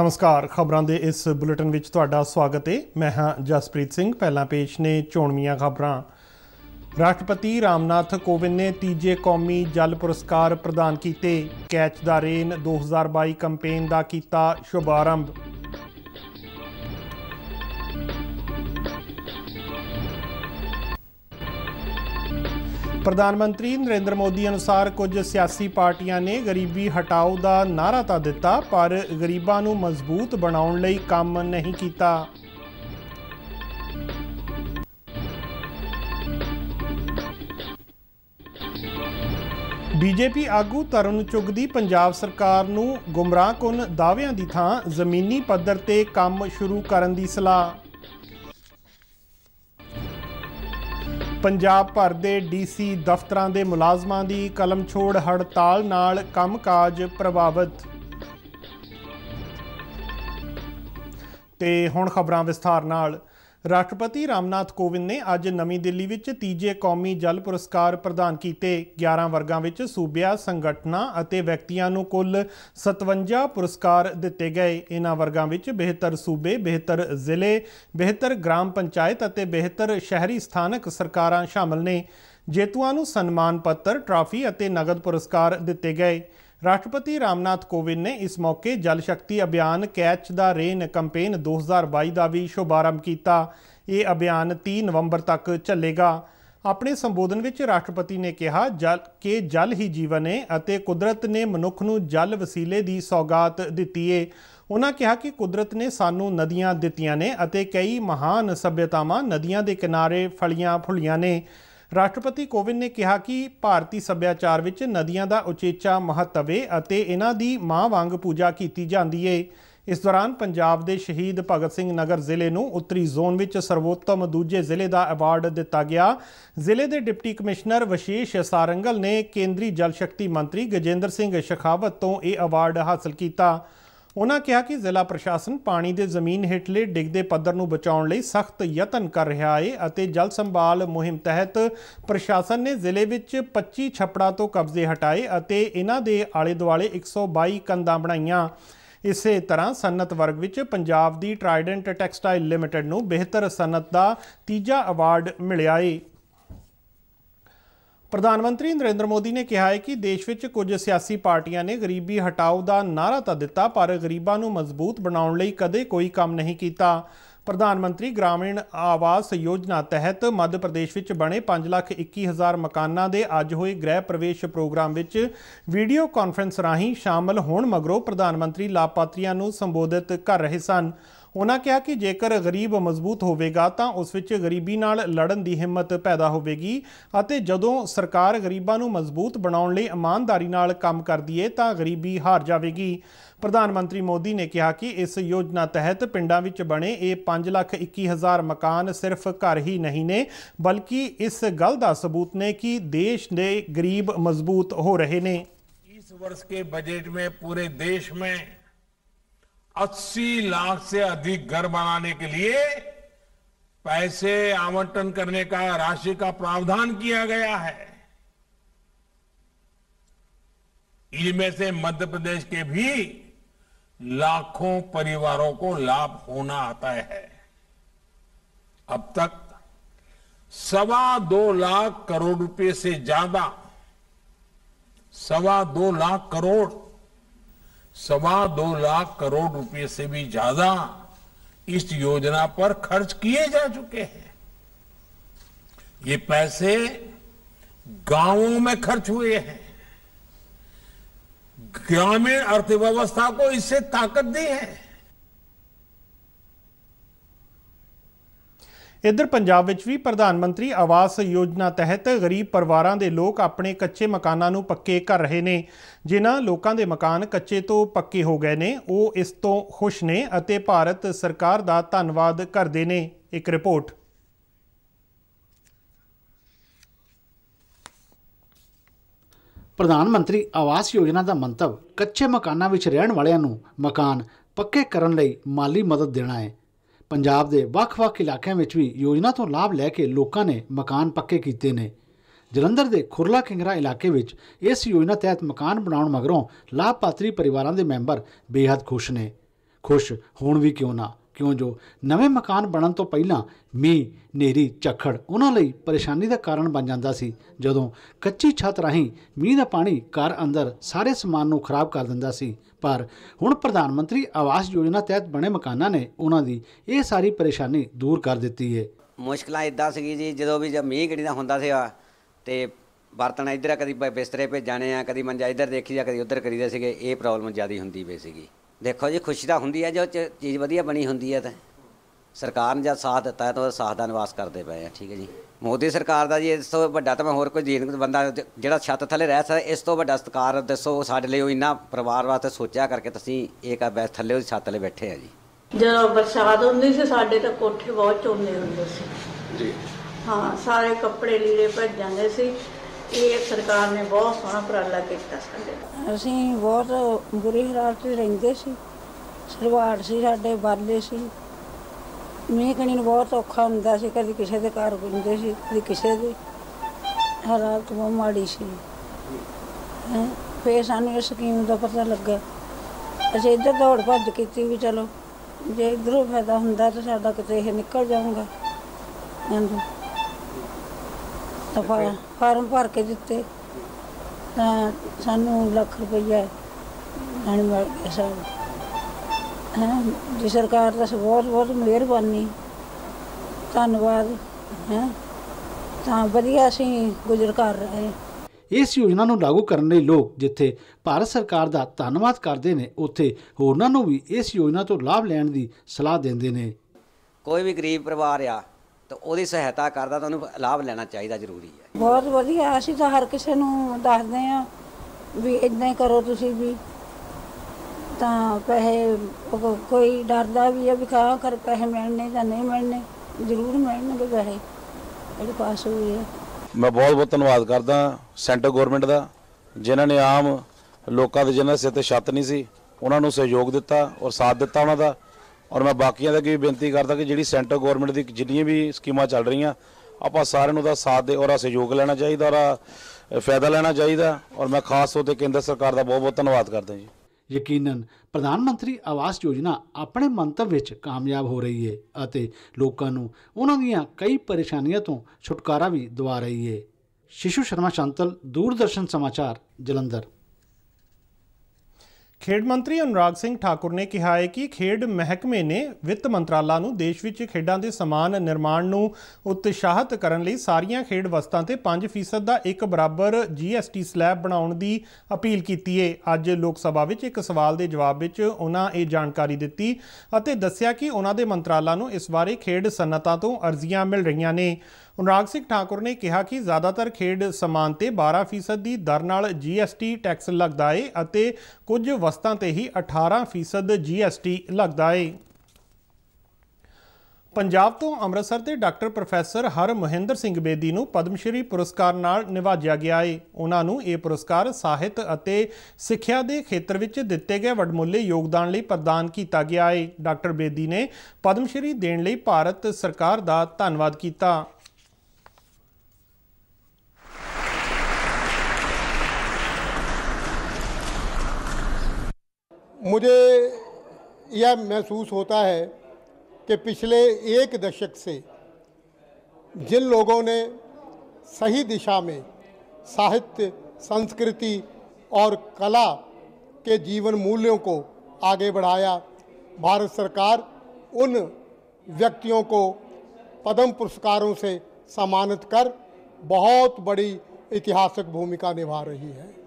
ਨਮਸਕਾਰ ਖਬਰਾਂ ਦੇ ਇਸ ਬੁਲੇਟਿਨ ਵਿੱਚ ਤੁਹਾਡਾ ਸਵਾਗਤ ਹੈ ਮੈਂ ਹਾਂ ਜਸਪ੍ਰੀਤ ਸਿੰਘ ਪਹਿਲਾਂ ਪੇਸ਼ ਨੇ ਚੋਣਵੀਆਂ ਖਬਰਾਂ ਰਾਸ਼ਟਰਪਤੀ ਰਾਮਨਾਥ ਕੋਵਿੰਦ ਨੇ ਤੀਜੇ ਕੌਮੀ ਜਲ ਪੁਰਸਕਾਰ ਪ੍ਰਦਾਨ ਕੀਤੇ ਕੈਚ ਦਾ ਰੇਨ 2022 ਕੈਂਪੇਨ ਦਾ ਕੀਤਾ ਸ਼ੁਭਾਰੰਭ ਪ੍ਰਧਾਨ ਮੰਤਰੀ ਨਰਿੰਦਰ ਮੋਦੀ ਅਨੁਸਾਰ ਕੁਝ ਸਿਆਸੀ ਪਾਰਟੀਆਂ ਨੇ ਗਰੀਬੀ ਹਟਾਓ ਦਾ ਨਾਰਾ ਤਾਂ ਦਿੱਤਾ ਪਰ ਗਰੀਬਾਂ ਨੂੰ ਮਜ਼ਬੂਤ ਬਣਾਉਣ ਲਈ ਕੰਮ ਨਹੀਂ ਕੀਤਾ ਬੀਜੇਪੀ ਆਗੂ ਤਰਨ ਚੁੱਗ ਦੀ ਪੰਜਾਬ ਸਰਕਾਰ ਨੂੰ ਗੁੰਮਰਾਹਕੁਨ ਦਾਅਵਿਆਂ ਦੀ ਥਾਂ ਜ਼ਮੀਨੀ ਪੱਧਰ ਤੇ ਕੰਮ ਸ਼ੁਰੂ ਕਰਨ ਦੀ ਸਲਾਹ ਪੰਜਾਬ ਭਰ ਦੇ ਡੀਸੀ ਦਫ਼ਤਰਾਂ ਦੇ ਮੁਲਾਜ਼ਮਾਂ ਦੀ ਕਲਮ ਛੋੜ ਹੜਤਾਲ ਨਾਲ ਕੰਮਕਾਜ ਪ੍ਰਭਾਵਿਤ ਤੇ ਹੁਣ ਖਬਰਾਂ ਵਿਸਥਾਰ ਨਾਲ ਰਾਸ਼ਟਰਪਤੀ ਰਾਮਨਾਥ ਕੋਵਿੰਦ ਨੇ ਅੱਜ ਨਵੀਂ ਦਿੱਲੀ ਵਿੱਚ ਤੀਜੇ ਕੌਮੀ ਜਲ ਪੁਰਸਕਾਰ ਪ੍ਰਦਾਨ ਕੀਤੇ 11 ਵਰਗਾਂ ਵਿੱਚ ਸੂਬਿਆਂ ਸੰਗਠਨਾਂ ਅਤੇ ਵਿਅਕਤੀਆਂ ਨੂੰ ਕੁੱਲ 57 ਪੁਰਸਕਾਰ ਦਿੱਤੇ ਗਏ ਇਹਨਾਂ ਵਰਗਾਂ ਵਿੱਚ ਬਿਹਤਰ ਸੂਬੇ ਬਿਹਤਰ ਜ਼ਿਲ੍ਹੇ ਬਿਹਤਰ ਗ੍ਰਾਮ ਪੰਚਾਇਤ ਅਤੇ ਬਿਹਤਰ ਸ਼ਹਿਰੀ ਸਥਾਨਕ ਸਰਕਾਰਾਂ ਸ਼ਾਮਲ ਨੇ ਜੇਤੂਆਂ ਨੂੰ ਸਨਮਾਨ ਪੱਤਰ ਟਰਾਫੀ ਅਤੇ ਨਗਦ ਪੁਰਸਕਾਰ ਦਿੱਤੇ ਗਏ ਰਾਸ਼ਟਰਪਤੀ ਰਾਮਨਾਥ ਕੋਵਿੰਦ ਨੇ ਇਸ ਮੌਕੇ ਜਲ ਸ਼ਕਤੀ ਅਭਿਆਨ ਕੈਚ ਦਾ ਰੇਨ ਕੈਂਪੇਨ 2022 ਦਾ ਵੀ ਸ਼ੁਭਾਰੰਭ ਕੀਤਾ ਇਹ ਅਭਿਆਨ 30 ਨਵੰਬਰ ਤੱਕ ਚੱਲੇਗਾ ਆਪਣੇ ਸੰਬੋਧਨ ਵਿੱਚ ਰਾਸ਼ਟਰਪਤੀ ਨੇ ਕਿਹਾ ਜਲ ਕਿ ਜਲ ਹੀ ਜੀਵਨ ਹੈ ਅਤੇ ਕੁਦਰਤ ਨੇ ਮਨੁੱਖ ਨੂੰ ਜਲ ਵਸੀਲੇ ਦੀ ਸੌਗਾਤ ਦਿੱਤੀ ਹੈ ਉਹਨਾਂ ਕਿਹਾ ਕਿ ਕੁਦਰਤ ਨੇ ਸਾਨੂੰ ਨਦੀਆਂ ਦਿੱਤੀਆਂ ਨੇ ਅਤੇ ਕਈ ਮਹਾਨ ਸਭਿਅਤਾਵਾਂ ਨਦੀਆਂ ਦੇ ਕਿਨਾਰੇ ਫਲੀਆਂ ਫੁੱਲੀਆਂ ਨੇ ਰਾਸ਼ਟਰਪਤੀ ਕੋਵਿੰਦ ਨੇ ਕਿਹਾ ਕਿ ਭਾਰਤੀ ਸੱਭਿਆਚਾਰ ਵਿੱਚ ਨਦੀਆਂ ਦਾ ਉਚੇਚਾ ਮਹੱਤਵ ਹੈ ਅਤੇ ਇਹਨਾਂ ਦੀ ਮਾਂ ਵਾਂਗ ਪੂਜਾ ਕੀਤੀ ਜਾਂਦੀ ਹੈ ਇਸ ਦੌਰਾਨ ਪੰਜਾਬ ਦੇ ਸ਼ਹੀਦ ਭਗਤ ਸਿੰਘ ਨਗਰ ਜ਼ਿਲ੍ਹੇ ਨੂੰ ਉੱਤਰੀ ਜ਼ੋਨ ਵਿੱਚ ਸਰਵੋਤਮ ਦੂਜੇ ਜ਼ਿਲ੍ਹੇ ਦਾ ਅਵਾਰਡ ਦਿੱਤਾ ਗਿਆ ਜ਼ਿਲ੍ਹੇ ਦੇ ਡਿਪਟੀ ਕਮਿਸ਼ਨਰ ਵਿਸ਼ੇਸ਼ ਸਾਰੰਗਲ ਨੇ ਕੇਂਦਰੀ ਜਲ ਸ਼ਕਤੀ ਮੰਤਰੀ ਗਜੇਂਦਰ ਸਿੰਘ ਸ਼ਖਾਵਤ ਤੋਂ ਇਹ ਅਵਾਰਡ ਹਾਸਲ ਕੀਤਾ ਉਹਨਾਂ ਕਿਹਾ ਕਿ ਜ਼ਿਲ੍ਹਾ ਪ੍ਰਸ਼ਾਸਨ ਪਾਣੀ ਦੇ ਜ਼ਮੀਨ ਹੇਠਲੇ ਡਿੱਗਦੇ ਪੱਧਰ ਨੂੰ ਬਚਾਉਣ ਲਈ ਸਖਤ ਯਤਨ ਕਰ ਰਿਹਾ ਹੈ ਅਤੇ ਜਲ ਸੰਭਾਲ ਮੁਹਿੰਮ ਤਹਿਤ ਪ੍ਰਸ਼ਾਸਨ ਨੇ ਜ਼ਿਲ੍ਹੇ ਵਿੱਚ 25 ਛੱਪੜਾਂ ਤੋਂ ਕਬਜ਼ੇ ਹਟਾਏ ਅਤੇ ਇਹਨਾਂ ਦੇ ਆਲੇ-ਦੁਆਲੇ 122 ਕੰਧਾਂ ਬਣਾਈਆਂ ਇਸੇ ਤਰ੍ਹਾਂ ਸਨਤ ਵਰਗ ਵਿੱਚ ਪੰਜਾਬ ਦੀ ਟ੍ਰਾਈਡੈਂਟ ਟੈਕਸਟਾਈਲ ਲਿਮਟਿਡ ਨੂੰ ਬਿਹਤਰ ਸਨਤ ਦਾ ਤੀਜਾ ਅਵਾਰਡ ਮਿਲਿਆ ਹੈ ਪ੍ਰਧਾਨ ਮੰਤਰੀ ਨਰਿੰਦਰ ਮੋਦੀ ਨੇ ਕਿਹਾ ਹੈ ਕਿ ਦੇਸ਼ ਵਿੱਚ ਕੁਝ ਸਿਆਸੀ ਪਾਰਟੀਆਂ ਨੇ ਗਰੀਬੀ ਹਟਾਓ ਦਾ ਨਾਰਾ ਤਾਂ ਦਿੱਤਾ ਪਰ ਗਰੀਬਾਂ ਨੂੰ ਮਜ਼ਬੂਤ ਬਣਾਉਣ ਲਈ ਕਦੇ ਕੋਈ ਕੰਮ ਨਹੀਂ ਕੀਤਾ ਪ੍ਰਧਾਨ ਮੰਤਰੀ ਗ੍ਰਾਮੀਣ ਆਵਾਸ ਯੋਜਨਾ ਤਹਿਤ ਮੱਧ ਪ੍ਰਦੇਸ਼ ਵਿੱਚ ਬਣੇ 521000 ਮਕਾਨਾਂ ਦੇ ਅੱਜ ਹੋਏ ਗ੍ਰਹਿ ਪ੍ਰਵੇਸ਼ ਪ੍ਰੋਗਰਾਮ ਵਿੱਚ ਵੀਡੀਓ ਕਾਨਫਰੰਸ ਰਾਹੀਂ ਸ਼ਾਮਲ ਹੋਣ ਮਗਰੋਂ ਪ੍ਰਧਾਨ ਮੰਤਰੀ ਲਾਪਾਤਰੀਆਂ ਨੂੰ ਸੰਬੋਧਿਤ ਕਰ ਰਹੇ ਸਨ ਉਹਨਾਂ ਕਿਹਾ ਕਿ ਜੇਕਰ ਗਰੀਬ ਮਜ਼ਬੂਤ ਹੋਵੇਗਾ ਤਾਂ ਉਸ ਵਿੱਚ ਗਰੀਬੀ ਨਾਲ ਲੜਨ ਦੀ ਹਿੰਮਤ ਪੈਦਾ ਹੋਵੇਗੀ ਅਤੇ ਜਦੋਂ ਸਰਕਾਰ ਗਰੀਬਾਂ ਨੂੰ ਮਜ਼ਬੂਤ ਬਣਾਉਣ ਲਈ ਇਮਾਨਦਾਰੀ ਨਾਲ ਕੰਮ ਕਰਦੀ ਏ ਤਾਂ ਗਰੀਬੀ ਹਾਰ ਜਾਵੇਗੀ ਪ੍ਰਧਾਨ ਮੰਤਰੀ ਮੋਦੀ ਨੇ ਕਿਹਾ ਕਿ ਇਸ ਯੋਜਨਾ ਤਹਿਤ ਪਿੰਡਾਂ ਵਿੱਚ ਬਣੇ ਇਹ 5 ਲੱਖ 21 ਹਜ਼ਾਰ ਮਕਾਨ ਸਿਰਫ ਘਰ ਹੀ ਨਹੀਂ ਨੇ ਬਲਕਿ ਇਸ ਗੱਲ ਦਾ ਸਬੂਤ ਨੇ ਕਿ ਦੇਸ਼ ਦੇ ਗਰੀਬ ਮਜ਼ਬੂਤ ਹੋ ਰਹੇ ਨੇ ਇਸ ਵਰਸ ਦੇ ਬਜਟ ਵਿੱਚ ਪੂਰੇ ਦੇਸ਼ ਵਿੱਚ 80 लाख से अधिक घर बनाने के लिए पैसे आवंटन करने का राशि का प्रावधान किया गया है इनमें से मध्य प्रदेश के भी लाखों परिवारों को लाभ होना आता है अब तक सवा दो लाख करोड़ रुपए से ज्यादा सवा दो लाख करोड़ सवा दो लाख करोड़ रुपए से भी ज्यादा इस योजना पर खर्च किए जा चुके हैं ये पैसे गांवों में खर्च हुए हैं ग्रामीण अर्थव्यवस्था को इससे ताकत दी है ਇੱਧਰ ਪੰਜਾਬ ਵਿੱਚ ਵੀ ਪ੍ਰਧਾਨ ਮੰਤਰੀ ਆਵਾਸ ਯੋਜਨਾ ਤਹਿਤ ਗਰੀਬ ਪਰਿਵਾਰਾਂ ਦੇ ਲੋਕ ਆਪਣੇ ਕੱਚੇ ਮਕਾਨਾਂ ਨੂੰ ਪੱਕੇ ਕਰ ਰਹੇ ਨੇ ਜਿਨ੍ਹਾਂ ਲੋਕਾਂ ਦੇ ਮਕਾਨ ਕੱਚੇ ਤੋਂ ਪੱਕੇ ਹੋ ਗਏ ਨੇ ਉਹ ਇਸ ਤੋਂ ਖੁਸ਼ ਨੇ ਅਤੇ ਭਾਰਤ ਸਰਕਾਰ ਦਾ ਧੰਨਵਾਦ ਕਰਦੇ ਨੇ ਇੱਕ ਰਿਪੋਰਟ ਪ੍ਰਧਾਨ ਮੰਤਰੀ ਆਵਾਸ ਯੋਜਨਾ ਦਾ ਮੰਤਵ ਕੱਚੇ ਮਕਾਨਾਂ ਵਿੱਚ ਰਹਿਣ ਵਾਲਿਆਂ ਨੂੰ ਮਕਾਨ ਪੱਕੇ ਕਰਨ ਲਈ ਮਾਲੀ ਮਦਦ ਦੇਣਾ ਹੈ ਪੰਜਾਬ ਦੇ ਵੱਖ-ਵੱਖ ਇਲਾਕਿਆਂ ਵਿੱਚ ਵੀ ਯੋਜਨਾ ਤੋਂ ਲਾਭ ਲੈ ਕੇ ਲੋਕਾਂ ਨੇ ਮਕਾਨ ਪੱਕੇ ਕੀਤੇ ਨੇ ਜਲੰਧਰ ਦੇ ਖੁਰਲਾ ਖਿੰਗਰਾ ਇਲਾਕੇ ਵਿੱਚ ਇਸ ਯੋਜਨਾ ਤਹਿਤ ਮਕਾਨ ਬਣਾਉਣ ਮਗਰੋਂ ਲਾਭਪਾਤਰੀ ਪਰਿਵਾਰਾਂ ਦੇ ਮੈਂਬਰ ਬੇहद ਖੁਸ਼ ਨੇ ਖੁਸ਼ ਹੋਣ ਵੀ ਕਿਉਂ ਨਾ ਕਿਉਂ ਜੋ ਨਵੇਂ ਮਕਾਨ ਬਣਨ ਤੋਂ ਪਹਿਲਾਂ ਮੀਂਹ ਨੇਰੀ ਝੱਖੜ ਉਹਨਾਂ ਲਈ ਪਰੇਸ਼ਾਨੀ ਦਾ ਕਾਰਨ ਬਣ ਜਾਂਦਾ ਸੀ ਜਦੋਂ ਕੱਚੀ ਛੱਤ ਰਾਹੀਂ ਮੀਂਹ ਦਾ ਪਾਣੀ ਘਰ ਅੰਦਰ ਸਾਰੇ ਸਮਾਨ ਨੂੰ ਖਰਾਬ ਕਰ ਦਿੰਦਾ ਸੀ ਪਰ ਹੁਣ ਪ੍ਰਧਾਨ ਮੰਤਰੀ ਆਵਾਸ ਯੋਜਨਾ ਤਹਿਤ ਬਣੇ ਮਕਾਨਾਂ ਨੇ ਉਹਨਾਂ ਦੀ ਇਹ ਸਾਰੀ ਪਰੇਸ਼ਾਨੀ ਦੂਰ ਕਰ ਦਿੱਤੀ ਹੈ ਮੁਸ਼ਕਲਾਂ ਇਦਾਂ ਸੀ ਜੀ ਜਦੋਂ ਵੀ ਜਦ ਮੀਂਹ ਗੜੀ ਦਾ ਹੁੰਦਾ ਸੀ ਤੇ ਬਰਤਨ ਇਧਰ ਕਦੀ ਬਿਸਤਰੇ ਭੇਜਾਣੇ ਆ ਕਦੀ ਮੰਜਾ ਇਧਰ ਦੇਖੀ ਜਾ ਕਦੀ ਉਧਰ ਕਰੀਦੇ ਸੀਗੇ ਇਹ ਪ੍ਰੋਬਲਮ ਜ਼ਿਆਦਾ ਹੁੰਦੀ ਪਈ ਸੀਗੀ ਦੇਖੋ ਜੀ ਖੁਸ਼ੀ ਤਾਂ ਹੁੰਦੀ ਹੈ ਜੋ ਚੀਜ਼ ਵਧੀਆ ਬਣੀ ਹੁੰਦੀ ਹੈ ਤਾਂ ਸਰਕਾਰ ਨੇ ਜਦ ਸਾਥ ਦਿੱਤਾ ਹੈ ਤਾਂ ਉਹਦਾ ਸਾਥ ਦਾ ਨਿਵਾਸ ਕਰਦੇ ਪਏ ਆ ਠੀਕ ਹੈ ਜੀ ਮੋਦੀ ਸਰਕਾਰ ਦਾ ਜੀ ਇਸ ਤੋਂ ਵੱਡਾ ਤਾਂ ਮੈਂ ਹੋਰ ਕੋਈ ਜੀਨ ਬੰਦਾ ਜਿਹੜਾ ਛੱਤ ਥੱਲੇ ਰਹਿ ਸਕਦਾ ਇਸ ਤੋਂ ਵੱਡਾ ਸਤਕਾਰ ਦੱਸੋ ਸਾਡੇ ਲਈ ਉਹ ਇੰਨਾ ਪਰਿਵਾਰ ਵਾਸਤੇ ਸੋਚਿਆ ਕਰਕੇ ਤੁਸੀਂ ਇਹ ਕਾ ਬੈ ਥੱਲੇ ਉਹ ਛੱਤ ਥੱਲੇ ਬੈਠੇ ਆ ਜੀ ਜਦੋਂ ਬਰਸਾਤ ਹੁੰਦੀ ਸੀ ਸਾਡੇ ਤਾਂ ਕੋਠੇ ਬਹੁਤ ਚੋਂਦੇ ਹੁੰਦੇ ਸੀ ਜੀ ਹਾਂ ਸਾਰੇ ਕੱਪੜੇ ਲੀੜੇ ਭੱਜ ਜਾਂਦੇ ਸੀ ਇਹ ਸਰਕਾਰ ਨੇ ਬਹੁਤ ਸੋਹਣਾ ਉਪਰਾਲਾ ਕੀਤਾ ਸਾਡੇ ਅਸੀਂ ਬਹੁਤ ਗੁਰੇ ਹਾਲਤ 'ਚ ਰਹਿੰਦੇ ਸੀ ਸਰਵਾੜ ਸੀ ਸਾਡੇ ਬਾਲੇ ਸੀ ਮੀਂਹ ਕਣੀ ਨੂੰ ਬਹੁਤ ਔਖਾ ਹੁੰਦਾ ਸੀ ਕਦੀ ਕਿਸੇ ਦੇ ਘਰ ਗੁੰਦੇ ਸੀ ਕਦੀ ਕਿਸੇ ਦੇ ਹਾਲਾਤ ਬਹੁਤ ਮਾੜੀ ਸੀ ਫੇਰ ਸਾਨੂੰ ਇਸ ਸਕੀਮ ਦਾ ਪਤਾ ਲੱਗਾ ਅਸੀਂ ਇੱਧਰ ਦੌੜ ਭੱਜ ਕੀਤੀ ਵੀ ਚਲੋ ਜੇ ਇਧਰੋਂ ਫਾਇਦਾ ਹੁੰਦਾ ਤਾਂ ਸਾਡਾ ਕਿਤੇ ਇਹ ਨਿਕਲ ਜਾਊਗਾ ਹਾਂਜੀ ਫਾਰਮ ਭਰ ਕੇ ਦਿੱਤੇ ਤਾਂ ਸਾਨੂੰ ਲੱਖ ਰੁਪਈਆ ਹਣ ਮਿਲ ਗਿਆ ਸਾਹਿਬ ਜੀ ਸਰਕਾਰ ਦਾ ਬਹੁਤ ਬਹੁਤ ਮਿਹਰਬਾਨੀ ਧੰਨਵਾਦ ਹੈ ਤਾਂ ਵਧੀਆ ਅਸੀਂ ਗੁਜ਼ਰ ਕਰ ਰਹੇ ਇਸ ਯੋਜਨਾ ਨੂੰ ਲਾਗੂ ਕਰਨ ਲਈ ਲੋਕ ਜਿੱਥੇ ਭਾਰਤ ਸਰਕਾਰ ਦਾ ਧੰਨਵਾਦ ਕਰਦੇ ਨੇ ਉੱਥੇ ਹੋਰਨਾਂ ਨੂੰ ਵੀ ਇਸ ਯੋਜਨਾ ਤੋਂ ਲਾਭ ਲੈਣ ਦੀ ਸਲਾਹ ਦਿੰਦੇ ਨੇ ਕੋਈ ਵੀ ਗਰੀਬ ਪਰਿਵਾਰ ਆ ਤਾਂ ਉਹਦੀ ਸਹਾਇਤਾ ਕਰਦਾ ਤੁਹਾਨੂੰ ਲਾਭ ਲੈਣਾ ਚਾਹੀਦਾ ਜ਼ਰੂਰੀ ਹੈ ਬਹੁਤ ਵਧੀਆ ਅਸੀਂ ਤਾਂ ਹਰ ਕਿਸੇ ਨੂੰ ਦੱਸਦੇ ਆ ਵੀ ਇਦਾਂ ਹੀ ਕਰੋ ਤੁਸੀਂ ਵੀ ਤਾਂ ਪੈਸੇ ਕੋਈ ਡਰਦਾ ਵੀ ਆ ਵੀ ਕਾਹ ਕਰ ਪੈਸੇ ਮਿਲਣੇ ਜਾਂ ਨਹੀਂ ਮਿਲਣੇ ਜ਼ਰੂਰ ਮਿਲਣਗੇ ਪੈਸੇ ਇਹਦੇ ਪਾਸ ਹੋਏ ਆ ਮੈਂ ਬਹੁਤ ਬਹੁਤ ਧੰਨਵਾਦ ਕਰਦਾ ਸੈਂਟਰ ਗਵਰਨਮੈਂਟ ਦਾ ਜਿਨ੍ਹਾਂ ਨੇ ਆਮ ਲੋਕਾਂ ਦੇ ਜਿਨ੍ਹਾਂ ਸਿਰ ਤੇ ਛੱਤ ਨਹੀਂ ਸੀ ਉਹਨਾਂ ਨੂੰ ਸਹਿਯੋਗ ਦਿੱਤਾ ਔਰ ਸਾਥ ਦਿੱਤਾ ਉਹਨਾਂ ਦਾ ਔਰ ਮੈਂ ਬਾਕੀਆਂ ਦਾ ਵੀ ਬੇਨਤੀ ਕਰਦਾ ਕਿ ਜਿਹੜੀ ਸੈਂਟਰ ਗਵਰਨਮੈਂਟ ਦੀ ਜਿੰਨੀਆਂ ਵੀ ਸਕੀਮਾਂ ਚੱਲ ਰਹੀਆਂ ਆਪਾਂ ਸਾਰਿਆਂ ਨੂੰ ਦਾ ਸਾਥ ਦੇ ਔਰ ਸਹਿਯੋਗ ਲੈਣਾ ਚਾਹੀਦਾ ਔਰ ਫਾਇਦਾ ਲੈਣਾ ਚਾਹੀਦਾ ਔਰ ਮੈਂ ਖਾਸ ਤੌਰ ਤੇ ਕੇਂਦਰ ਸਰਕਾਰ ਦਾ ਬਹੁਤ ਬਹੁਤ ਧੰਨਵਾਦ ਕਰਦਾ ਜੀ ਯਕੀਨਨ ਪ੍ਰਧਾਨ ਮੰਤਰੀ ਆਵਾਸ ਯੋਜਨਾ ਆਪਣੇ ਮੰਤਵ ਵਿੱਚ ਕਾਮਯਾਬ ਹੋ ਰਹੀ ਹੈ ਅਤੇ ਲੋਕਾਂ ਨੂੰ ਉਹਨਾਂ ਦੀਆਂ ਕਈ ਪਰੇਸ਼ਾਨੀਆਂ ਤੋਂ ਛੁਟਕਾਰਾ ਵੀ ਦਿਵਾ ਰਹੀ ਹੈ ਸ਼ਿਸ਼ੂ ਸ਼ਰਮਾ ਸ਼ਾਂਤਲ ਦੂਰਦਰਸ਼ਨ ਸਮਾਚਾਰ ਜਲੰਧਰ ਖੇਡ ਮੰਤਰੀ ਅਨੁਰਾਗ ਸਿੰਘ ਠਾਕੁਰ ਨੇ ਕਿਹਾ ਹੈ ਕਿ ਖੇਡ ਮਹਿਕਮੇ ਨੇ ਵਿੱਤ ਮੰਤਰਾਲਾ ਨੂੰ ਦੇਸ਼ ਵਿੱਚ ਖੇਡਾਂ ਦੇ ਸਮਾਨ ਨਿਰਮਾਣ ਨੂੰ ਉਤਸ਼ਾਹਿਤ ਕਰਨ ਲਈ ਸਾਰੀਆਂ ਖੇਡ ਵਸਤਾਂ ਤੇ 5% ਦਾ ਇੱਕ ਬਰਾਬਰ ਜੀਐਸਟੀ ਸਲੈਬ ਬਣਾਉਣ ਦੀ ਅਪੀਲ ਕੀਤੀ ਹੈ ਅੱਜ ਲੋਕ ਸਭਾ ਵਿੱਚ ਇੱਕ ਸਵਾਲ ਦੇ ਜਵਾਬ ਵਿੱਚ ਉਹਨਾਂ ਇਹ ਜਾਣਕਾਰੀ ਦਿੱਤੀ ਅਤੇ ਦੱਸਿਆ ਕਿ ਉਹਨਾਂ ਦੇ ਮੰਤਰਾਲਾ ਨੂੰ ਇਸ ਬਾਰੇ ਖੇਡ ਸਨਅਤਾਂ ਤੋਂ ਅਰਜ਼ੀਆਂ ਮਿਲ ਰਹੀਆਂ ਨੇ ਅਨੁਰਾਗ ਸਿੰਘ ਠਾਕੁਰ ਨੇ ਕਿਹਾ ਕਿ ਜ਼ਿਆਦਾਤਰ ਖੇਡ ਸਮਾਨ ਤੇ 12% ਦੀ ਦਰ ਨਾਲ ਜੀਐਸਟੀ ਟੈਕਸ ਲੱਗਦਾ ਏ ਅਤੇ ਕੁਝ ਵਸਤਾਂ ਤੇ ਹੀ 18% ਜੀਐਸਟੀ ਲੱਗਦਾ ਏ ਪੰਜਾਬ ਤੋਂ ਅੰਮ੍ਰਿਤਸਰ ਦੇ ਡਾਕਟਰ ਪ੍ਰੋਫੈਸਰ ਹਰ ਮਹਿੰਦਰ ਸਿੰਘ ਬੇਦੀ ਨੂੰ ਪਦਮ ਸ਼੍ਰੀ ਪੁਰਸਕਾਰ ਨਾਲ ਨਿਵਾਜਿਆ ਗਿਆ ਏ ਉਹਨਾਂ ਨੂੰ ਇਹ ਪੁਰਸਕਾਰ ਸਾਹਿਤ ਅਤੇ ਸਿੱਖਿਆ ਦੇ ਖੇਤਰ ਵਿੱਚ ਦਿੱਤੇ ਗਏ ਵੱਡਮੁੱਲੇ ਯੋਗਦਾਨ ਲਈ ਪ੍ਰਦਾਨ ਕੀਤਾ ਗਿਆ ਏ ਡਾਕਟਰ ਬੇਦੀ ਨੇ ਪਦਮ ਸ਼੍ਰੀ ਦੇਣ ਲਈ ਭਾਰਤ ਸਰਕਾਰ ਦਾ ਧੰਨਵਾਦ ਕੀਤਾ मुझे यह महसूस होता है कि पिछले एक दशक से जिन लोगों ने सही दिशा में साहित्य संस्कृति और कला के जीवन मूल्यों को आगे बढ़ाया भारत सरकार उन व्यक्तियों को पद्म पुरस्कारों से सम्मानित कर बहुत बड़ी ऐतिहासिक भूमिका निभा रही है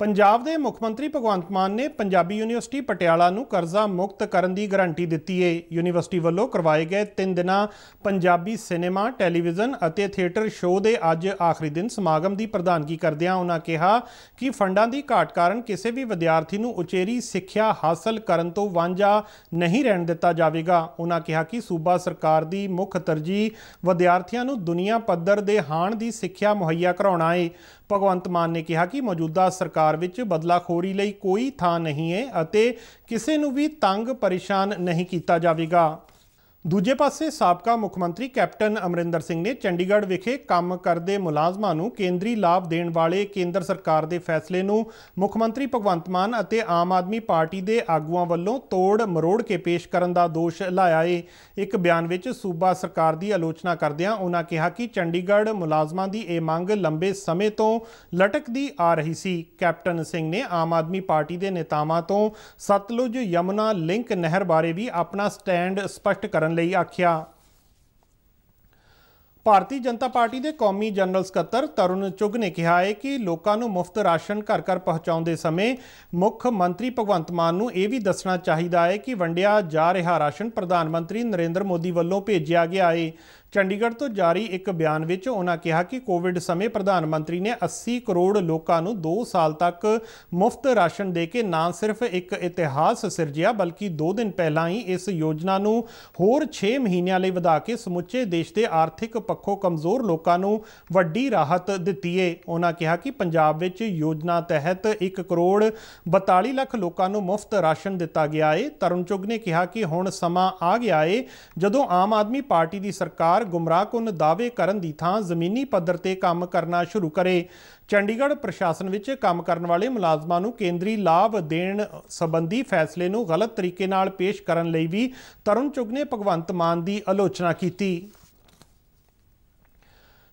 ਪੰਜਾਬ ਦੇ ਮੁੱਖ ਮੰਤਰੀ ਭਗਵੰਤ ਮਾਨ ਨੇ ਪੰਜਾਬੀ ਯੂਨੀਵਰਸਿਟੀ ਪਟਿਆਲਾ ਨੂੰ ਕਰਜ਼ਾ ਮੁਕਤ ਕਰਨ ਦੀ ਗਾਰੰਟੀ ਦਿੱਤੀ ਹੈ ਯੂਨੀਵਰਸਿਟੀ ਵੱਲੋਂ ਕਰਵਾਏ ਗਏ 3 ਦਿਨਾਂ ਪੰਜਾਬੀ ਸਿਨੇਮਾ ਟੈਲੀਵਿਜ਼ਨ ਅਤੇ ਥੀਏਟਰ ਸ਼ੋਅ ਦੇ ਅੱਜ ਆਖਰੀ ਦਿਨ ਸਮਾਗਮ ਦੀ ਪ੍ਰਧਾਨਗੀ ਕਰਦਿਆਂ ਉਹਨਾਂ ਕਿਹਾ ਕਿ ਫੰਡਾਂ ਦੀ ਘਾਟ ਕਾਰਨ ਕਿਸੇ ਵੀ ਵਿਦਿਆਰਥੀ ਨੂੰ ਉਚੇਰੀ ਸਿੱਖਿਆ ਹਾਸਲ ਕਰਨ ਤੋਂ ਵਾਂਝਾ ਨਹੀਂ ਰਹਿਣ ਦਿੱਤਾ ਜਾਵੇਗਾ ਉਹਨਾਂ ਕਿਹਾ ਕਿ ਸੂਬਾ ਸਰਕਾਰ ਦੀ ਮੁੱਖ ਤਰਜੀਹ ਵਿਦਿਆਰਥੀਆਂ ਨੂੰ ਦੁਨੀਆ ਪੱਧਰ ਦੇ ਹਾਣ ਦੀ ਸਿੱਖਿਆ ਮੁਹੱਈਆ ਕਰਾਉਣਾ ਹੈ ਭਗਵੰਤ ਮਾਨ ਨੇ ਕਿਹਾ ਕਿ ਮੌਜੂਦਾ ਸਰਕਾਰ ਵਿੱਚ ਬਦਲਾਖੋਰੀ ਲਈ ਕੋਈ ਥਾਂ ਨਹੀਂ ਹੈ ਅਤੇ ਕਿਸੇ ਨੂੰ ਵੀ ਤੰਗ ਪਰੇਸ਼ਾਨ ਨਹੀਂ ਕੀਤਾ ਜਾਵੇਗਾ ਦੂਜੇ ਪਾਸੇ ਸਾਬਕਾ ਮੁੱਖ ਮੰਤਰੀ ਕੈਪਟਨ ਅਮਰਿੰਦਰ ਸਿੰਘ ਨੇ ਚੰਡੀਗੜ੍ਹ ਵਿਖੇ ਕੰਮ ਕਰਦੇ ਮੁਲਾਜ਼ਮਾਂ ਨੂੰ ਕੇਂਦਰੀ ਲਾਭ ਦੇਣ ਵਾਲੇ ਕੇਂਦਰ ਸਰਕਾਰ ਦੇ ਫੈਸਲੇ ਨੂੰ ਮੁੱਖ ਮੰਤਰੀ ਭਗਵੰਤ ਮਾਨ ਅਤੇ ਆਮ ਆਦਮੀ ਪਾਰਟੀ ਦੇ ਆਗੂਆਂ ਵੱਲੋਂ ਤੋੜ ਮਰੋੜ ਕੇ ਪੇਸ਼ ਕਰਨ ਦਾ ਦੋਸ਼ ਲਾਇਆ ਏ ਇੱਕ ਬਿਆਨ ਵਿੱਚ ਸੂਬਾ ਸਰਕਾਰ ਦੀ ਆਲੋਚਨਾ ਕਰਦਿਆਂ ਉਹਨਾਂ ਕਿਹਾ ਕਿ ਚੰਡੀਗੜ੍ਹ ਮੁਲਾਜ਼ਮਾਂ ਦੀ ਇਹ ਮੰਗ ਲੰਬੇ ਸਮੇਂ ਤੋਂ ਲਟਕਦੀ ਆ ਰਹੀ ਸੀ ਕੈਪਟਨ ਸਿੰਘ ਨੇ ਆਮ ਆਦਮੀ ਪਾਰਟੀ ਦੇ ਨੇਤਾਵਾਂ ਤੋਂ ਸਤਲੁਜ ਯਮੁਨਾ ਲਿੰਕ ਨਹਿਰ ਬਾਰੇ ਵੀ ਆਪਣਾ ਸਟੈਂਡ ਸਪਸ਼ਟ ਕਰਨ ਕਰਨ ਲਈ ਆਖਿਆ ਭਾਰਤੀ ਜਨਤਾ ਪਾਰਟੀ ਦੇ ਕੌਮੀ ਜਨਰਲ ਸਕੱਤਰ ਤਰੁਣ ਚੁਗ ਨੇ ਕਿਹਾ ਹੈ ਕਿ ਲੋਕਾਂ ਨੂੰ ਮੁਫਤ ਰਾਸ਼ਨ ਘਰ ਘਰ ਪਹੁੰਚਾਉਂਦੇ ਸਮੇਂ ਮੁੱਖ ਮੰਤਰੀ ਭਗਵੰਤ ਮਾਨ ਨੂੰ ਇਹ ਵੀ ਦੱਸਣਾ ਚਾਹੀਦਾ ਹੈ ਕਿ ਵੰਡਿਆ ਜਾ ਰਿਹਾ ਰਾਸ਼ਨ ਪ੍ਰਧਾਨ ਮੰਤਰੀ ਨਰਿੰਦਰ ਮੋਦੀ ਵੱਲੋਂ ਭੇਜਿਆ ਗਿਆ ਹੈ ਚੰਡੀਗੜ੍ਹ ਤੋਂ ਜਾਰੀ ਇੱਕ ਬਿਆਨ ਵਿੱਚ ਉਹਨਾਂ ਕਿਹਾ ਕਿ ਕੋਵਿਡ ਸਮੇਂ ਪ੍ਰਧਾਨ ਮੰਤਰੀ ਨੇ 80 ਕਰੋੜ ਲੋਕਾਂ ਨੂੰ 2 ਸਾਲ ਤੱਕ ਮੁਫਤ ਰਾਸ਼ਨ ਦੇ ਕੇ ਨਾ ਸਿਰਫ ਇੱਕ ਇਤਿਹਾਸ ਸਿਰਜਿਆ ਬਲਕਿ 2 ਦਿਨ ਪਹਿਲਾਂ ਹੀ ਇਸ ਯੋਜਨਾ ਨੂੰ ਹੋਰ 6 ਮਹੀਨਿਆਂ ਲਈ ਵਧਾ ਕੇ ਸਮੁੱਚੇ ਦੇਸ਼ ਦੇ ਆਰਥਿਕ ਪੱਖੋਂ ਕਮਜ਼ੋਰ ਲੋਕਾਂ ਨੂੰ ਵੱਡੀ ਰਾਹਤ ਦਿੱਤੀ ਏ ਉਹਨਾਂ ਕਿਹਾ ਕਿ ਪੰਜਾਬ ਵਿੱਚ ਯੋਜਨਾ ਤਹਿਤ 1 ਕਰੋੜ 42 ਲੱਖ ਲੋਕਾਂ ਨੂੰ ਮੁਫਤ ਰਾਸ਼ਨ ਦਿੱਤਾ ਗਿਆ ਏ ਤਰਨ ਚੁਗ ਨੇ ਕਿਹਾ ਕਿ ਹੁਣ ਸਮਾਂ ਆ ਗਿਆ ਏ ਜਦੋਂ ਆਮ ਆਦਮੀ ਪਾਰਟੀ ਦੀ ਸਰਕਾਰ ਗੁੰਮਰਾਹਕੁੰਨ ਦਾਅਵੇ ਕਰਨ ਦੀ ਥਾਂ ਜ਼ਮੀਨੀ ਪੱਧਰ ਤੇ ਕੰਮ ਕਰਨਾ ਸ਼ੁਰੂ ਕਰੇ ਚੰਡੀਗੜ੍ਹ ਪ੍ਰਸ਼ਾਸਨ ਵਿੱਚ ਕੰਮ ਕਰਨ ਵਾਲੇ ਮੁਲਾਜ਼ਮਾਂ ਨੂੰ ਕੇਂਦਰੀ ਲਾਭ ਦੇਣ ਸੰਬੰਧੀ ਫੈਸਲੇ ਨੂੰ ਗਲਤ ਤਰੀਕੇ ਨਾਲ ਪੇਸ਼ ਕਰਨ ਲਈ ਵੀ ਤਰਨ ਚੁਗ ਨੇ ਭਗਵੰਤ ਮਾਨ ਦੀ ਆਲੋਚਨਾ ਕੀਤੀ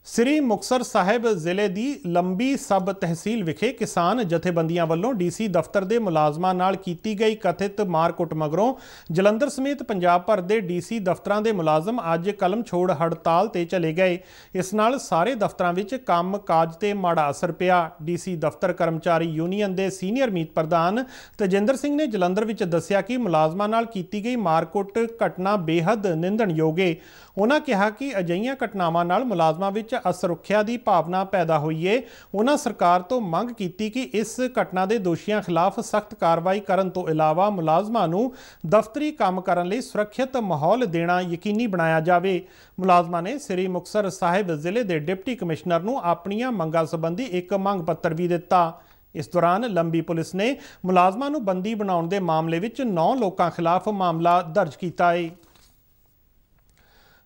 ਸ੍ਰੀ ਮੁਕਸਰ ਸਾਹਿਬ ਜ਼ਿਲ੍ਹੇ ਦੀ ਲੰਬੀ ਸਬ ਤਹਿਸੀਲ ਵਿਖੇ ਕਿਸਾਨ ਜਥੇਬੰਦੀਆਂ ਵੱਲੋਂ ਡੀਸੀ ਦਫ਼ਤਰ ਦੇ ਮੁਲਾਜ਼ਮਾਂ ਨਾਲ ਕੀਤੀ ਗਈ ਕਥਿਤ ਮਾਰਕੁੱਟ ਮਗਰੋਂ ਜਲੰਧਰ ਸਮੇਤ ਪੰਜਾਬ ਭਰ ਦੇ ਡੀਸੀ ਦਫ਼ਤਰਾਂ ਦੇ ਮੁਲਾਜ਼ਮ ਅੱਜ ਕਲਮ ਛੋੜ ਹੜਤਾਲ ਤੇ ਚਲੇ ਗਏ ਇਸ ਨਾਲ ਸਾਰੇ ਦਫ਼ਤਰਾਂ ਵਿੱਚ ਕੰਮ ਕਾਜ ਤੇ ਮਾੜਾ ਅਸਰ ਪਿਆ ਡੀਸੀ ਦਫ਼ਤਰ ਕਰਮਚਾਰੀ ਯੂਨੀਅਨ ਦੇ ਸੀਨੀਅਰ ਮੀਤ ਪ੍ਰਧਾਨ ਤਜਿੰਦਰ ਸਿੰਘ ਨੇ ਜਲੰਧਰ ਵਿੱਚ ਦੱਸਿਆ ਕਿ ਮੁਲਾਜ਼ਮਾਂ ਨਾਲ ਕੀਤੀ ਗਈ ਮਾਰਕੁੱਟ ਘਟਨਾ ਬੇहद ਨਿੰਦਣਯੋਗ ਹੈ ਉਹਨਾਂ ਕਿਹਾ ਕਿ ਅਜਈਆਂ ਘਟਨਾਵਾਂ ਨਾਲ ਮੁਲਾਜ਼ਮਾਂ ਵਿੱਚ ਅਸੁਰੱਖਿਆ ਦੀ ਭਾਵਨਾ ਪੈਦਾ ਹੋਈ ਏ ਉਹਨਾਂ ਸਰਕਾਰ ਤੋਂ ਮੰਗ ਕੀਤੀ ਕਿ ਇਸ ਘਟਨਾ ਦੇ ਦੋਸ਼ੀਆਂ ਖਿਲਾਫ ਸਖਤ ਕਾਰਵਾਈ ਕਰਨ ਤੋਂ ਇਲਾਵਾ ਮੁਲਾਜ਼ਮਾਂ ਨੂੰ ਦਫ਼ਤਰੀ ਕੰਮ ਕਰਨ ਲਈ ਸੁਰੱਖਿਅਤ ਮਾਹੌਲ ਦੇਣਾ ਯਕੀਨੀ ਬਣਾਇਆ ਜਾਵੇ ਮੁਲਾਜ਼ਮਾਂ ਨੇ ਸ੍ਰੀ ਮੁਕਸਰ ਸਾਹਿਬ ਜ਼ਿਲ੍ਹੇ ਦੇ ਡਿਪਟੀ ਕਮਿਸ਼ਨਰ ਨੂੰ ਆਪਣੀਆਂ ਮੰਗਾਂ ਸੰਬੰਧੀ ਇੱਕ ਮੰਗ ਪੱਤਰ ਵੀ ਦਿੱਤਾ ਇਸ ਦੌਰਾਨ ਲੰਬੀ ਪੁਲਿਸ ਨੇ ਮੁਲਾਜ਼ਮਾਂ ਨੂੰ ਬੰਦੀ ਬਣਾਉਣ ਦੇ ਮਾਮਲੇ ਵਿੱਚ 9 ਲੋਕਾਂ ਖਿਲਾਫ ਮਾਮਲਾ ਦਰਜ ਕੀਤਾ ਹੈ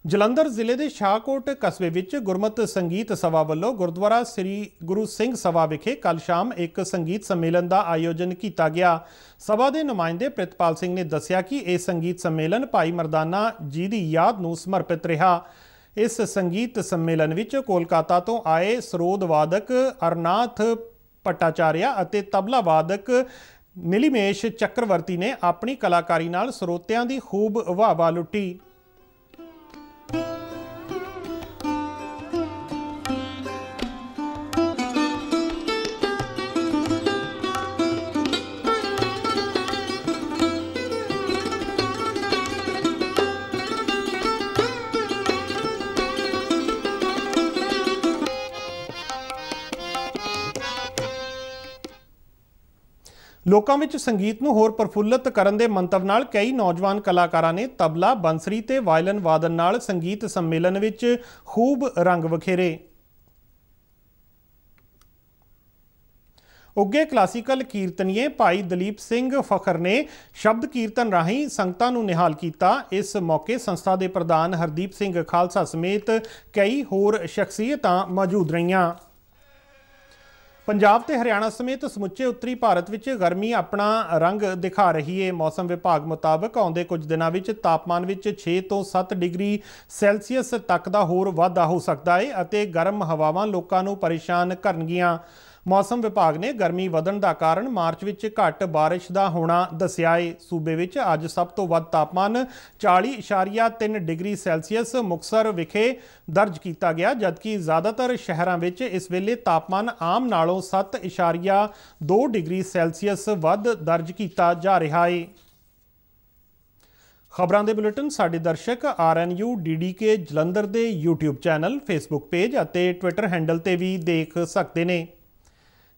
ਜਲੰਧਰ ਜ਼ਿਲ੍ਹੇ ਦੇ ਸ਼ਾਹਕੋਟ ਕਸਬੇ ਵਿੱਚ ਗੁਰਮਤ ਸੰਗੀਤ ਸਭਾ ਵੱਲੋਂ ਗੁਰਦੁਆਰਾ ਸ੍ਰੀ ਗੁਰੂ ਸਿੰਘ ਸਭਾ ਵਿਖੇ ਕੱਲ ਸ਼ਾਮ ਇੱਕ ਸੰਗੀਤ ਸੰਮੇਲਨ ਦਾ ਆਯੋਜਨ ਕੀਤਾ ਗਿਆ ਸਭਾ ਦੇ ਨੁਮਾਇੰਦੇ ਪ੍ਰਿਤਪਾਲ ਸਿੰਘ ਨੇ ਦੱਸਿਆ ਕਿ ਇਹ ਸੰਗੀਤ ਸੰਮੇਲਨ ਭਾਈ ਮਰਦਾਨਾ ਜੀ ਦੀ ਯਾਦ ਨੂੰ ਸਮਰਪਿਤ ਰਿਹਾ ਇਸ ਸੰਗੀਤ ਸੰਮੇਲਨ ਵਿੱਚ ਕੋਲਕਾਤਾ ਤੋਂ ਆਏ ਸਰੋਦ ਵਾਦਕ ਅਰਨਾਥ ਪਟਾਚਾਰਿਆ ਅਤੇ ਤਬਲਾ ਵਾਦਕ ਨਿਲਿਮੇਸ਼ ਚੱਕਰਵਰਤੀ ਨੇ ਆਪਣੀ ਕਲਾਕਾਰੀ ਨਾਲ ਸਰੋਤਿਆਂ ਦੀ ਖੂਬ ਵਾਵਾ ਲੁੱਟੀ Thank you. ਲੋਕਾਂ ਵਿੱਚ ਸੰਗੀਤ ਨੂੰ ਹੋਰ ਪਰਫੁੱਲਤ ਕਰਨ ਦੇ ਮੰਤਵ ਨਾਲ ਕਈ ਨੌਜਵਾਨ ਕਲਾਕਾਰਾਂ ਨੇ ਤਬਲਾ, ਬੰਸਰੀ ਤੇ ਵਾਇਲਨ ਵਾਦਨ ਨਾਲ ਸੰਗੀਤ ਸੰਮੇਲਨ ਵਿੱਚ ਖੂਬ ਰੰਗ ਵਖੇਰੇ। ਉੱਗੇ ਕਲਾਸੀਕਲ ਕੀਰਤਨੀਏ ਭਾਈ ਦਲੀਪ ਸਿੰਘ ਫਖਰ ਨੇ ਸ਼ਬਦ ਕੀਰਤਨ ਰਾਹੀਂ ਸੰਗਤਾਂ ਨੂੰ ਨਿਹਾਲ ਕੀਤਾ ਇਸ ਮੌਕੇ ਸੰਸਥਾ ਦੇ ਪ੍ਰਧਾਨ ਹਰਦੀਪ ਸਿੰਘ ਖਾਲਸਾ ਸਮੇਤ ਕਈ ਹੋਰ ਸ਼ਖਸੀਅਤਾਂ ਮੌਜੂਦ ਰਹੀਆਂ ਪੰਜਾਬ ਤੇ ਹਰਿਆਣਾ ਸਮੇਤ ਸਮੁੱਚੇ ਉੱਤਰੀ ਭਾਰਤ ਵਿੱਚ ਗਰਮੀ ਆਪਣਾ ਰੰਗ ਦਿਖਾ ਰਹੀ ਹੈ ਮੌਸਮ ਵਿਭਾਗ ਮੁਤਾਬਕ ਆਉਂਦੇ ਕੁਝ ਦਿਨਾਂ ਵਿੱਚ ਤਾਪਮਾਨ ਵਿੱਚ 6 ਤੋਂ 7 ਡਿਗਰੀ ਸੈਲਸੀਅਸ ਤੱਕ ਦਾ ਹੋਰ ਵਾਧਾ ਹੋ ਸਕਦਾ ਹੈ ਅਤੇ ਗਰਮ ਹਵਾਵਾਂ ਲੋਕਾਂ ਨੂੰ ਪਰੇਸ਼ਾਨ ਕਰਨਗੀਆਂ ਮੌਸਮ ਵਿਭਾਗ ਨੇ ਗਰਮੀ ਵਧਣ ਦਾ ਕਾਰਨ ਮਾਰਚ ਵਿੱਚ ਘੱਟ بارش ਦਾ ਹੋਣਾ ਦੱਸਿਆ ਹੈ ਸੂਬੇ ਵਿੱਚ ਅੱਜ ਸਭ ਤੋਂ ਵੱਧ ਤਾਪਮਾਨ 40.3 ਡਿਗਰੀ ਸੈਲਸੀਅਸ ਮੁਕਸਰ ਵਿਖੇ ਦਰਜ ਕੀਤਾ ਗਿਆ ਜਦਕਿ ਜ਼ਿਆਦਾਤਰ ਸ਼ਹਿਰਾਂ ਵਿੱਚ ਇਸ ਵੇਲੇ ਤਾਪਮਾਨ ਆਮ ਨਾਲੋਂ 7.2 ਡਿਗਰੀ ਸੈਲਸੀਅਸ ਵੱਧ ਦਰਜ ਕੀਤਾ ਜਾ ਰਿਹਾ ਹੈ ਖਬਰਾਂ ਦੇ ਬੁਲੇਟਿਨ ਸਾਡੇ ਦਰਸ਼ਕ RNU DDK ਜਲੰਧਰ ਦੇ YouTube ਚੈਨਲ Facebook ਪੇਜ ਅਤੇ Twitter ਹੈਂਡਲ ਤੇ ਵੀ ਦੇਖ ਸਕਦੇ ਨੇ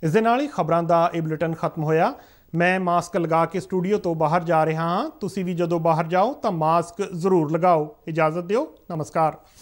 ਇਸ ਦੇ ਨਾਲ ਹੀ ਖਬਰਾਂ ਦਾ ਇਹ ਬੁਲੇਟਿਨ ਖਤਮ ਹੋਇਆ ਮੈਂ ਮਾਸਕ ਲਗਾ ਕੇ ਸਟੂਡੀਓ ਤੋਂ ਬਾਹਰ ਜਾ ਰਿਹਾ ਹਾਂ ਤੁਸੀਂ ਵੀ ਜਦੋਂ ਬਾਹਰ ਜਾਓ ਤਾਂ ਮਾਸਕ ਜ਼ਰੂਰ ਲਗਾਓ ਇਜਾਜ਼ਤ ਦਿਓ ਨਮਸਕਾਰ